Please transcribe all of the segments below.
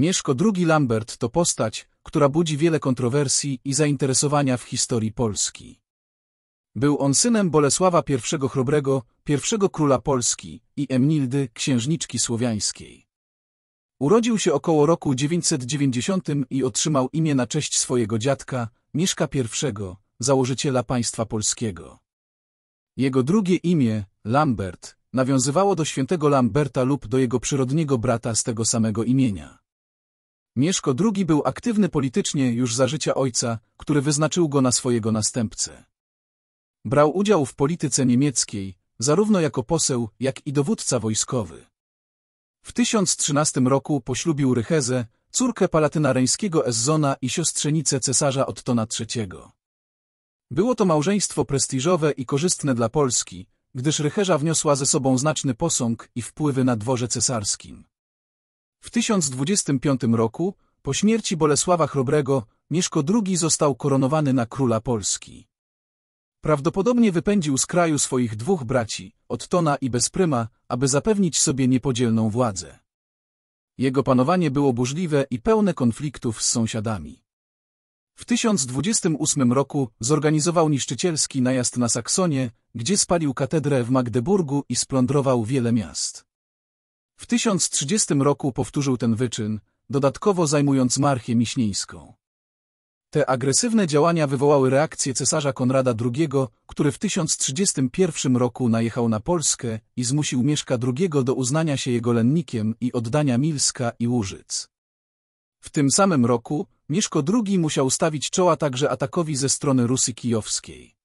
Mieszko II Lambert to postać, która budzi wiele kontrowersji i zainteresowania w historii Polski. Był on synem Bolesława I Chrobrego, pierwszego króla Polski, i Emnildy, księżniczki słowiańskiej. Urodził się około roku 990 i otrzymał imię na cześć swojego dziadka, Mieszka I, założyciela państwa polskiego. Jego drugie imię, Lambert, nawiązywało do świętego Lamberta lub do jego przyrodniego brata z tego samego imienia. Mieszko II był aktywny politycznie już za życia ojca, który wyznaczył go na swojego następcę. Brał udział w polityce niemieckiej, zarówno jako poseł, jak i dowódca wojskowy. W 1013 roku poślubił Rychezę, córkę palatyna reńskiego Ezzona i siostrzenicę cesarza Ottona III. Było to małżeństwo prestiżowe i korzystne dla Polski, gdyż Rycherza wniosła ze sobą znaczny posąg i wpływy na dworze cesarskim. W 1025 roku, po śmierci Bolesława Chrobrego, Mieszko II został koronowany na króla Polski. Prawdopodobnie wypędził z kraju swoich dwóch braci, Ottona i Bezpryma, aby zapewnić sobie niepodzielną władzę. Jego panowanie było burzliwe i pełne konfliktów z sąsiadami. W 1028 roku zorganizował niszczycielski najazd na Saksonię, gdzie spalił katedrę w Magdeburgu i splądrował wiele miast. W 1030 roku powtórzył ten wyczyn, dodatkowo zajmując Marchię Miśnieńską. Te agresywne działania wywołały reakcję cesarza Konrada II, który w 1031 roku najechał na Polskę i zmusił Mieszka II do uznania się jego lennikiem i oddania Milska i Łużyc. W tym samym roku Mieszko II musiał stawić czoła także atakowi ze strony Rusy Kijowskiej.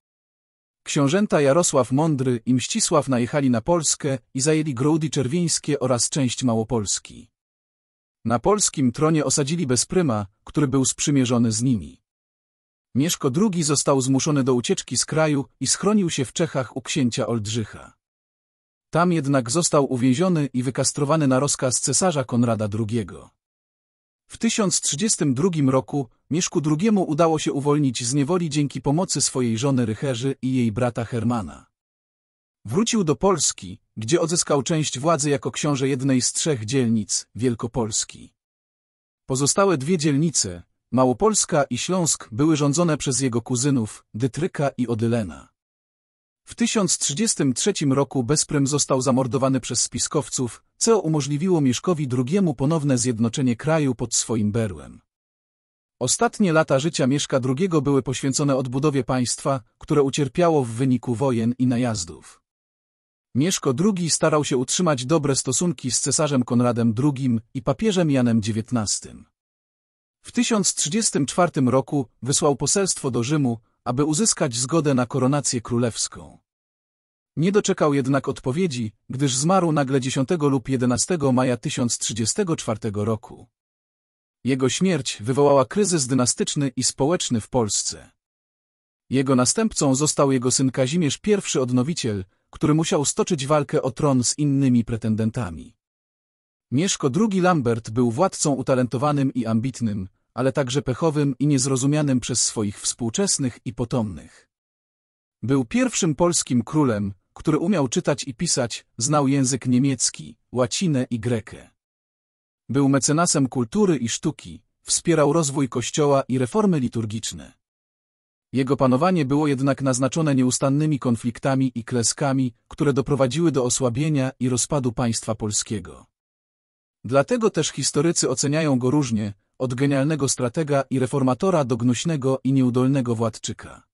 Książęta Jarosław Mądry i Mścisław najechali na Polskę i zajęli Groudy Czerwińskie oraz część Małopolski. Na polskim tronie osadzili Bezpryma, który był sprzymierzony z nimi. Mieszko II został zmuszony do ucieczki z kraju i schronił się w Czechach u księcia Oldrzycha. Tam jednak został uwięziony i wykastrowany na rozkaz cesarza Konrada II. W 1032 roku Mieszku II udało się uwolnić z niewoli dzięki pomocy swojej żony Rycherzy i jej brata Hermana. Wrócił do Polski, gdzie odzyskał część władzy jako książę jednej z trzech dzielnic Wielkopolski. Pozostałe dwie dzielnice, Małopolska i Śląsk, były rządzone przez jego kuzynów Dytryka i Odylena. W 1033 roku Besprym został zamordowany przez spiskowców, co umożliwiło Mieszkowi II ponowne zjednoczenie kraju pod swoim berłem. Ostatnie lata życia Mieszka II były poświęcone odbudowie państwa, które ucierpiało w wyniku wojen i najazdów. Mieszko II starał się utrzymać dobre stosunki z cesarzem Konradem II i papieżem Janem XIX. W 1034 roku wysłał poselstwo do Rzymu, aby uzyskać zgodę na koronację królewską. Nie doczekał jednak odpowiedzi, gdyż zmarł nagle 10 lub 11 maja 1034 roku. Jego śmierć wywołała kryzys dynastyczny i społeczny w Polsce. Jego następcą został jego syn Kazimierz I Odnowiciel, który musiał stoczyć walkę o tron z innymi pretendentami. Mieszko II Lambert był władcą utalentowanym i ambitnym, ale także pechowym i niezrozumianym przez swoich współczesnych i potomnych. Był pierwszym polskim królem, który umiał czytać i pisać, znał język niemiecki, łacinę i grekę. Był mecenasem kultury i sztuki, wspierał rozwój kościoła i reformy liturgiczne. Jego panowanie było jednak naznaczone nieustannymi konfliktami i klęskami, które doprowadziły do osłabienia i rozpadu państwa polskiego. Dlatego też historycy oceniają go różnie, od genialnego stratega i reformatora do gnuśnego i nieudolnego władczyka.